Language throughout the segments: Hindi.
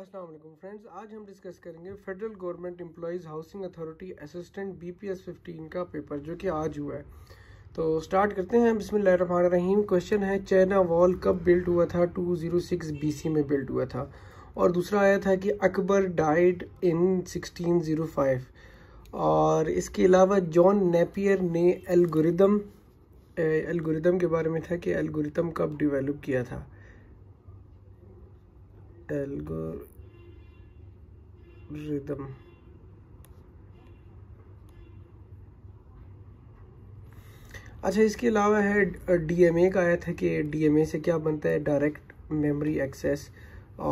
अस्सलाम वालेकुम फ्रेंड्स आज हम डिस्कस करेंगे federal government employees housing authority assistant BPS 15 का पेपर जो कि आज हुआ है तो स्टार्ट करते हैं बिसमान रहीम क्वेश्चन है चाइना वॉल कब बिल्ट हुआ था 206 बीसी में बिल्ट हुआ था और दूसरा आया था कि अकबर डाइड इन 1605 और इसके अलावा जॉन नेपियर ने एलगोरिदम एलगोरिदम के बारे में था कि एलगोरिदम कब डिवेलप किया था algorithm अच्छा इसके अलावा है डीएमए का आया था कि डीएमए से क्या बनता है डायरेक्ट मेमोरी एक्सेस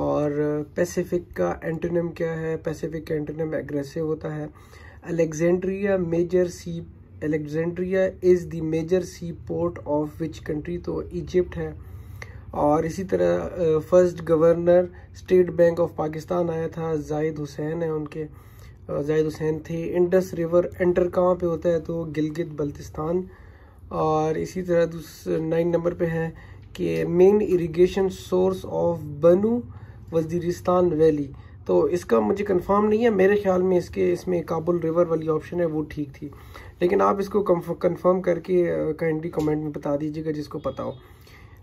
और पैसिफिक का एंटोनिम क्या है पैसिफिक का एंटोनिम एग्रेसिव होता है Alexandria major sea Alexandria is the major sea port of which country तो इजिप्ट है और इसी तरह first governor State Bank of Pakistan आया था जाहिद हुसैन है उनके जाहिद हुसैन थे इंडस रिवर एंटर कहाँ पे होता है तो गिलगित बल्तिस्तान और इसी तरह नाइन नंबर पे है कि मेन इरिगेशन सोर्स ऑफ बनू वजीरिस्तान वैली तो इसका मुझे कंफर्म नहीं है मेरे ख्याल में इसके इसमें काबुल रिवर वाली ऑप्शन है वो ठीक थी लेकिन आप इसको कंफर्म करके काइंडली कमेंट में बता दीजिएगा जिसको पता हो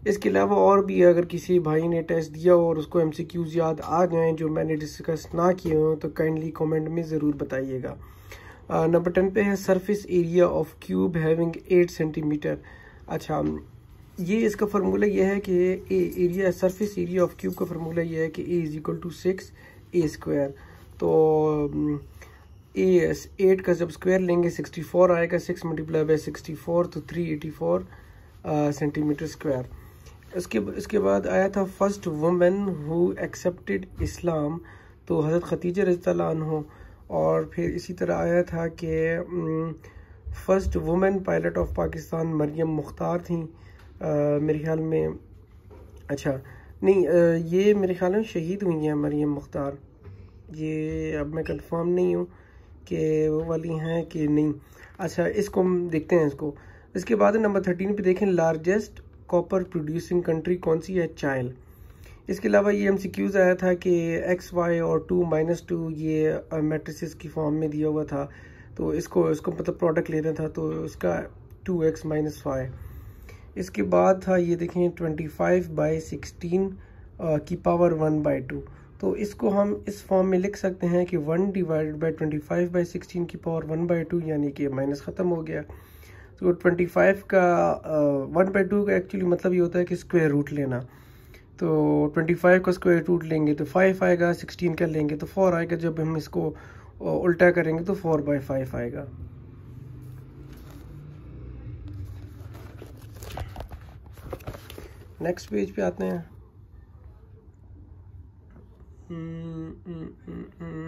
इसके अलावा और भी अगर किसी भाई ने टेस्ट दिया और उसको एमसीक्यूज याद आ गए जो मैंने डिस्कस ना किए हों तो काइंडली कॉमेंट में ज़रूर बताइएगा नंबर टेन पे है surface area of cube having eight centimetre अच्छा ये इसका फार्मूला ये है कि A area surface area of cube का फार्मूला ये है कि A is equal to six A square तो ए एट का जब स्क्वायर लेंगे सिक्सटी फोर आएगा six multiply by sixty four तो three eighty four centimetre square इसके इसके बाद आया था first women who accepted Islam तो हज़रत खतीजा रजतलान और फिर इसी तरह आया था कि first women pilot of Pakistan Maryam Mukhtar थी आ, मेरे ख्याल में अच्छा नहीं आ, ये मेरे ख्याल में शहीद हुई हैं मरियम मुख्तार ये अब मैं कंफर्म नहीं हूँ कि वो वाली हैं कि नहीं अच्छा इसको हम देखते हैं इसको इसके बाद नंबर थर्टीन पे देखें लार्जेस्ट कॉपर प्रोड्यूसिंग कंट्री कौन सी है चाइल इसके अलावा ये क्यूज आया था कि एक्स वाई और टू माइनस टू ये मेट्रिस की फॉर्म में दिया हुआ था तो इसको इसको मतलब प्रोडक्ट लेना था तो इसका टू एक्स माइनस वाई इसके बाद था ये देखें ट्वेंटी फाइव बाई सिक्सटीन की पावर वन बाई टू तो इसको हम इस फॉर्म में लिख सकते हैं कि one divided by twenty five by sixteen की पावर वन बाई टू यानी कि माइनस ख़त्म हो गया तो ट्वेंटी फाइव का वन बाई टू का एक्चुअली मतलब ये होता है कि स्क्वायर रूट लेना तो 25 का स्क्वायर रूट लेंगे तो 5 आएगा 16 का लेंगे तो 4 आएगा जब हम इसको uh, उल्टा करेंगे तो 4 बाई फाइव आएगा नेक्स्ट पेज पे आते हैं hmm, hmm, hmm,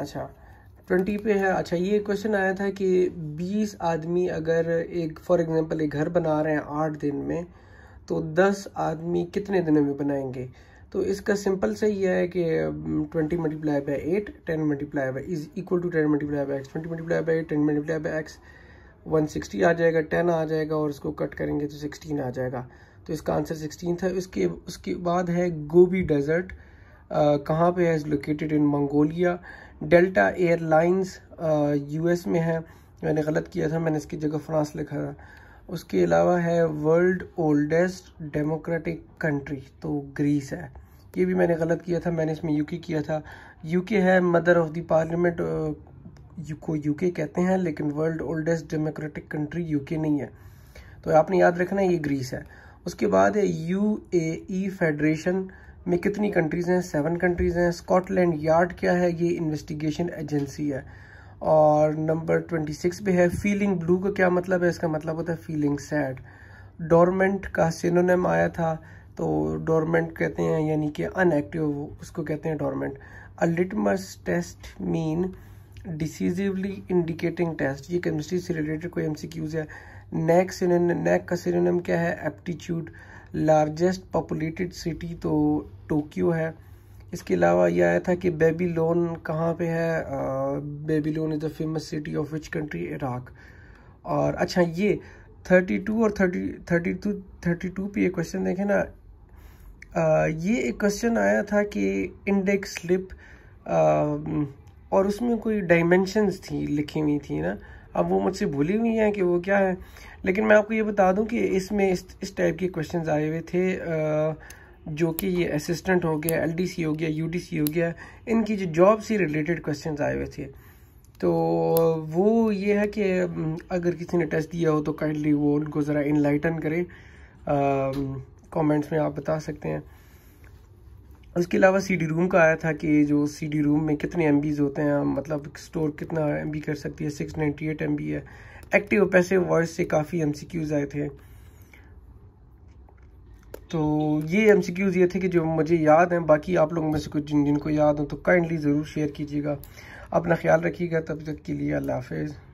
अच्छा ट्वेंटी पे है अच्छा ये क्वेश्चन आया था कि बीस आदमी अगर एक फॉर एग्जांपल एक घर बना रहे हैं आठ दिन में तो दस आदमी कितने दिनों में बनाएंगे तो इसका सिंपल से यह है कि twenty multiply by eight ten multiply by is equal to ten multiply by X twenty multiply by ten multiply by X one sixty आ जाएगा टेन आ जाएगा और इसको कट करेंगे तो सिक्सटीन आ जाएगा तो इसका आंसर सिक्सटीन था उसके उसके बाद है गोभी डेजर्ट कहाँ पे है is located in Mongolia Delta Airlines US में है मैंने गलत किया था मैंने इसकी जगह फ्रांस लिखा था उसके अलावा है वर्ल्ड ओल्डेस्ट डेमोक्रेटिक कंट्री तो ग्रीस है ये भी मैंने गलत किया था मैंने इसमें यूके किया था यूके है मदर ऑफ़ द पार्लियामेंट को यूके कहते हैं लेकिन world oldest democratic country UK नहीं है तो आपने याद रखना ये ग्रीस है उसके बाद है यू ए ई फेडरेशन में कितनी कंट्रीज़ हैं सेवन कंट्रीज़ हैं स्कॉटलैंड यार्ड क्या है ये इन्वेस्टिगेशन एजेंसी है और नंबर ट्वेंटी सिक्स पे है फीलिंग ब्लू का क्या मतलब है इसका मतलब होता है फीलिंग सैड डोरमेंट का सिनोनिम आया था तो डोरमेंट कहते हैं यानी कि अनएक्टिव उसको कहते हैं dormant a litmus test mean decisively indicating test ये केमिस्ट्री से रिलेटेड कोई एम है नेक सिनोनिम नेक का सिनोनिम क्या है एप्टीट्यूड लार्जेस्ट पॉपुलेटेड सिटी तो टोक्यो है इसके अलावा यह आया था कि बेबीलोन कहाँ पे है Babylon is the famous city of which country Iraq और अच्छा ये 32 और 30 32 32 पे ये क्वेश्चन देखें ना आ, ये एक क्वेश्चन आया था कि इंडेक्स स्लिप और उसमें कोई डायमेंशंस थी लिखी हुई थी ना अब वो मुझसे भूली हुई हैं कि वो क्या है लेकिन मैं आपको ये बता दूं कि इसमें इस इस टाइप के क्वेश्चन आए हुए थे जो कि ये असिस्टेंट हो गया एल हो गया यू हो गया इनकी जो जॉब से रिलेटेड क्वेश्चन आए हुए थे तो वो ये है कि अगर किसी ने टेस्ट दिया हो तो काइंडली वो उनको ज़रा इनलाइटन करें कमेंट्स में आप बता सकते हैं उसके अलावा सी डी रूम का आया था कि जो सी डी रूम में कितने एम होते हैं मतलब स्टोर कितना एम कर सकती है सिक्स नाइन्टी एट एम है एक्टिव पैसे वॉइस से काफ़ी एम आए थे तो ये एम ये थे कि जो मुझे याद हैं बाकी आप लोगों में से कुछ जिन जिनको याद हो तो काइंडली ज़रूर शेयर कीजिएगा अपना ख्याल रखिएगा तब तक के लिए अल्लाह हाफिज़